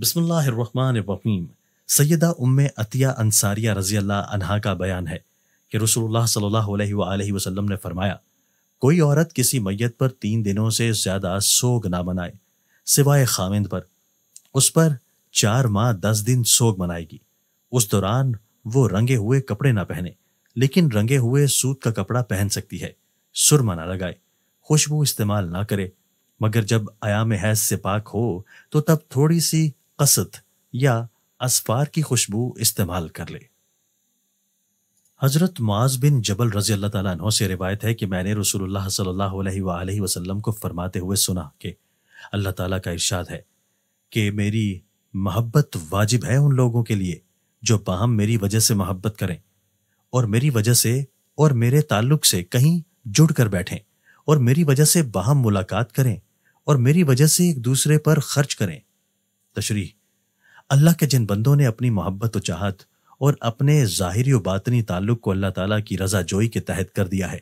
बिसमीम सैदा उम्म अतिया अंसारिया रजी अल्लाह अनहा का बयान है कि रसूलुल्लाह सल्लल्लाहु अलैहि वसल्लम ने फरमाया कोई औरत किसी मैयत पर तीन दिनों से ज़्यादा सोग ना मनाए सिवाय खामिंद पर उस पर चार माह दस दिन सोग मनाएगी उस दौरान वो रंगे हुए कपड़े ना पहने लेकिन रंगे हुए सूत का कपड़ा पहन सकती है सुरमा ना लगाए खुशबू इस्तेमाल ना करे मगर जब आयाम हैज से पाक हो तो तब थोड़ी सी कसत या असफार की खुशबू इस्तेमाल कर ले हजरत माज बिन जबल रजी अल्लाह तला से रिवायत है कि मैंने रसूलुल्लाह सल्लल्लाहु अलैहि वसल्लम को फरमाते हुए सुना कि अल्लाह ताला का इरशाद है कि मेरी मोहब्बत वाजिब है उन लोगों के लिए जो बाहम मेरी वजह से मोहब्बत करें और मेरी वजह से और मेरे ताल्लुक से कहीं जुड़ कर बैठें और मेरी वजह से बाहम मुलाकात करें और मेरी वजह से एक दूसरे पर खर्च करें तशरी अल्लाह के जिन बंदों ने अपनी मोहब्बत व चाहत और अपने ज़ाहरी व बातनी ताल्लुक़ को अल्लाह ताला की रजा जोई के तहत कर दिया है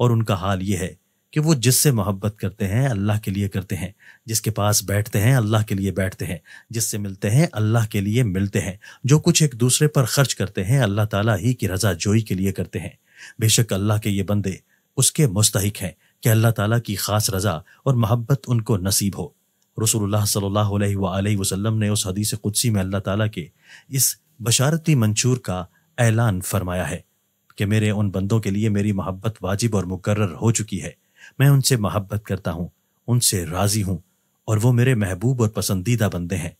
और उनका हाल यह है कि वो जिससे मोहब्बत करते हैं अल्लाह के लिए करते हैं जिसके पास बैठते हैं अल्लाह के लिए बैठते हैं जिससे मिलते हैं अल्लाह के लिए मिलते हैं जो कुछ एक दूसरे पर खर्च करते हैं अल्लाह ताला ही की रजा जोई के लिए करते हैं बेशक अल्लाह के ये बंदे उसके मुस्तक हैं कि अल्लाह ताला की खास रजा और मोहब्बत उनको नसीब हो रसोल्ला सल्ला वसलम ने उस हदीस कुदसी में अल्लाह ताली के इस बशारती मंशूर का ऐलान फरमाया है कि मेरे उन बंदों के लिए मेरी मोहब्बत वाजिब और मुकर्र हो चुकी है मैं उनसे मोहब्बत करता हूँ उनसे राज़ी हूँ और वो मेरे महबूब और पसंदीदा बंदे हैं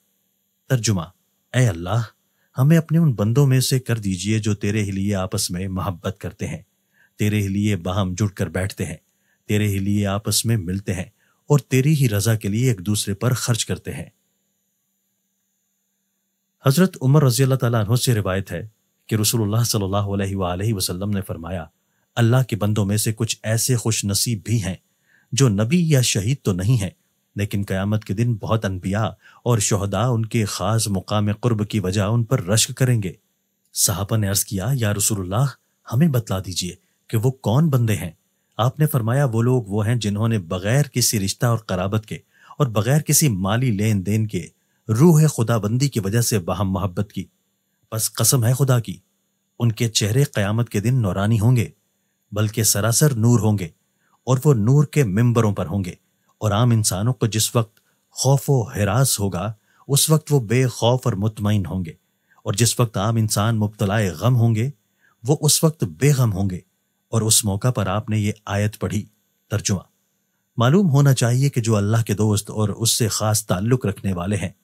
तर्जुमा ए अल्लाह हमें अपने उन बंदों में से कर दीजिए जो तेरे ही लिए आपस में मोहब्बत करते हैं तेरे ही लिए बाहम जुड़ कर बैठते हैं तेरे ही लिए आपस में मिलते हैं और तेरी ही रजा के लिए एक दूसरे पर खर्च करते हैं हजरत उमर रजी अल्लाह से रिवायत है कि रसूलुल्लाह सल्लल्लाहु अलैहि वसल्लम ने फरमाया अल्लाह के बंदों में से कुछ ऐसे खुश नसीब भी हैं जो नबी या शहीद तो नहीं है लेकिन क़यामत के दिन बहुत अनबिया और शहदा उनके ख़ास मुकाम कुर्ब की वजह उन पर रश्क करेंगे साहबा ने अर्ज़ किया या रसूलुल्लाह हमें बतला दीजिए कि वो कौन बंदे हैं आपने फरमाया वो लोग वो हैं जिन्होंने बगैर किसी रिश्ता और कराबत के और बगैर किसी माली लेन देन के रूह खुदाबंदी की वजह से बाहम मोहब्बत की बस कसम है खुदा की उनके चेहरे क़यामत के दिन नौरानी होंगे बल्कि सरासर नूर होंगे और वो नूर के मेम्बरों पर होंगे और आम इंसानों को जिस वक्त खौफ व हरास होगा उस वक्त वो बेखौफ और मुतमिन होंगे और जिस वक्त आम इंसान मुबतलाए गम होंगे वो उस वक्त बेगम होंगे और उस मौका पर आपने ये आयत पढ़ी तर्जुमा मालूम होना चाहिए कि जो अल्लाह के दोस्त और उससे खास ताल्लुक रखने वाले हैं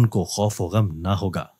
उनको खौफ व गम ना होगा